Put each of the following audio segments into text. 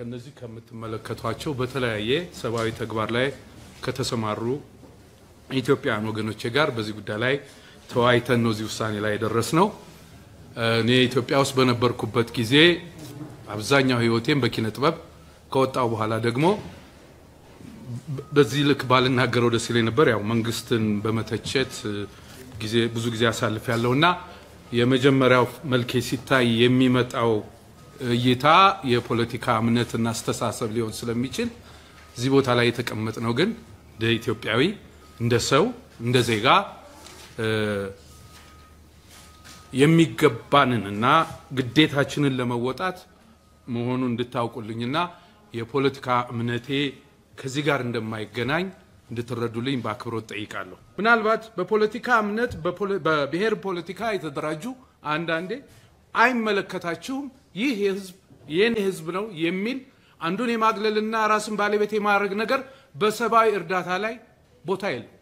ከነዚህ ከምትመለከቷቸው በተለያየ ሰብአዊ ተግባር ላይ ከተሰማሩ ኢትዮጵያውያን ወገኖቼ ጋር በዚህ ጉዳይ ላይ ተወያይተን ነው እዚህ ውሳኔ ላይ የደረስ ነው። እኔ ኢትዮጵያ ውስጥ በነበርኩበት ጊዜ አብዛኛው ሕይወቴም በኪነ ጥበብ ከወጣው በኋላ ደግሞ በዚህ ልክ ባልናገረው ደስ ይለኝ ነበር። ያው መንግስትን በመተቸት ጊዜ ብዙ ጊዜ አሳልፍ ያለውና የመጀመሪያው መልኬ ሲታይ የሚመጣው እይታ የፖለቲካ እምነትና አስተሳሰብ ሊሆን ስለሚችል እዚህ ቦታ ላይ የተቀመጥ ነው። ግን እንደ ኢትዮጵያዊ፣ እንደ ሰው፣ እንደ ዜጋ የሚገባንንና ግዴታችንን ለመወጣት መሆኑ እንድታውቁልኝና የፖለቲካ እምነቴ ከዚህ ጋር እንደማይገናኝ እንድትረዱልኝ በአክብሮት ጠይቃለሁ። ምናልባት በፖለቲካ እምነት በብሔር ፖለቲካ የተደራጁ አንዳንዴ አይመለከታችሁም ይህ የህዝብ የኔ ህዝብ ነው የሚል አንዱን የማግለልና ራስን ባለቤት የማድረግ ነገር በሰብአዊ እርዳታ ላይ ቦታ የለም።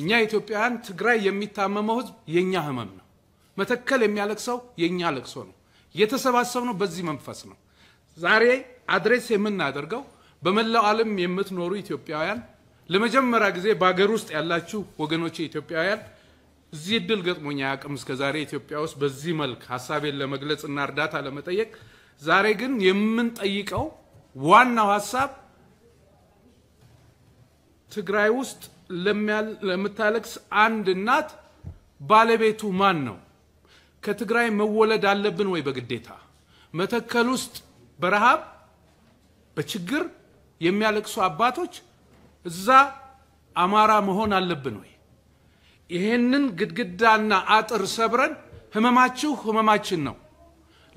እኛ ኢትዮጵያውያን ትግራይ የሚታመመው ህዝብ የኛ ህመም ነው። መተከል የሚያለቅሰው የኛ ለቅሶ ነው። የተሰባሰብነው በዚህ መንፈስ ነው። ዛሬ አድሬስ የምናደርገው በመላው ዓለም የምትኖሩ ኢትዮጵያውያን፣ ለመጀመሪያ ጊዜ በሀገር ውስጥ ያላችሁ ወገኖች ኢትዮጵያውያን እዚህ እድል ገጥሞኝ አያውቅም እስከዛሬ ኢትዮጵያ ውስጥ በዚህ መልክ ሀሳቤን ለመግለጽና እርዳታ ለመጠየቅ። ዛሬ ግን የምንጠይቀው ዋናው ሀሳብ ትግራይ ውስጥ ለምታለቅስ አንድ እናት ባለቤቱ ማን ነው? ከትግራይ መወለድ አለብን ወይ በግዴታ? መተከል ውስጥ በረሃብ በችግር የሚያለቅሱ አባቶች እዛ አማራ መሆን አለብን ወይ? ይሄንን ግድግዳና አጥር ሰብረን ህመማችሁ ህመማችን ነው፣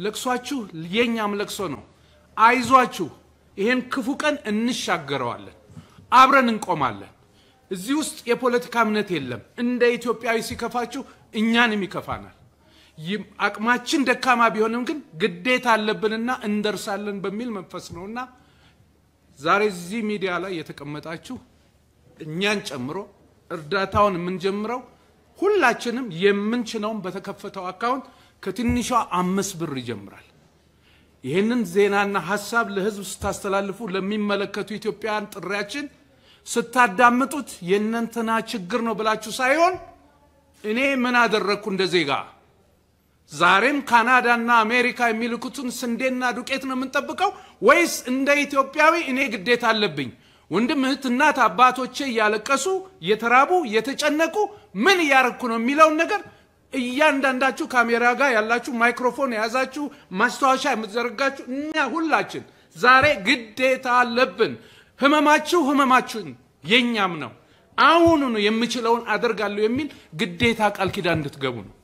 ለቅሷችሁ የኛም ለቅሶ ነው። አይዟችሁ፣ ይሄን ክፉ ቀን እንሻገረዋለን፣ አብረን እንቆማለን። እዚህ ውስጥ የፖለቲካ እምነት የለም። እንደ ኢትዮጵያዊ ሲከፋችሁ እኛንም ይከፋናል። አቅማችን ደካማ ቢሆንም ግን ግዴታ አለብንና እንደርሳለን በሚል መንፈስ ነውና ዛሬ እዚህ ሚዲያ ላይ የተቀመጣችሁ እኛን ጨምሮ እርዳታውን የምንጀምረው ሁላችንም የምንችለውን በተከፈተው አካውንት ከትንሿ አምስት ብር ይጀምራል። ይህንን ዜናና ሀሳብ ለህዝብ ስታስተላልፉ ለሚመለከቱ ኢትዮጵያውያን ጥሪያችን ስታዳምጡት የእነንትና ችግር ነው ብላችሁ ሳይሆን እኔ ምን አደረግኩ እንደ ዜጋ ዛሬም ካናዳና አሜሪካ የሚልኩትን ስንዴና ዱቄት ነው የምንጠብቀው ወይስ እንደ ኢትዮጵያዊ እኔ ግዴታ አለብኝ ወንድም እህት፣ እናት አባቶቼ እያለቀሱ የተራቡ የተጨነቁ ምን እያረግኩ ነው የሚለውን ነገር እያንዳንዳችሁ ካሜራ ጋር ያላችሁ ማይክሮፎን የያዛችሁ ማስታወሻ የምትዘረጋችሁ እኛ ሁላችን ዛሬ ግዴታ አለብን። ህመማችሁ ህመማችሁን የኛም ነው። አሁኑኑ የምችለውን አደርጋለሁ የሚል ግዴታ ቃል ኪዳን እንድትገቡ ነው።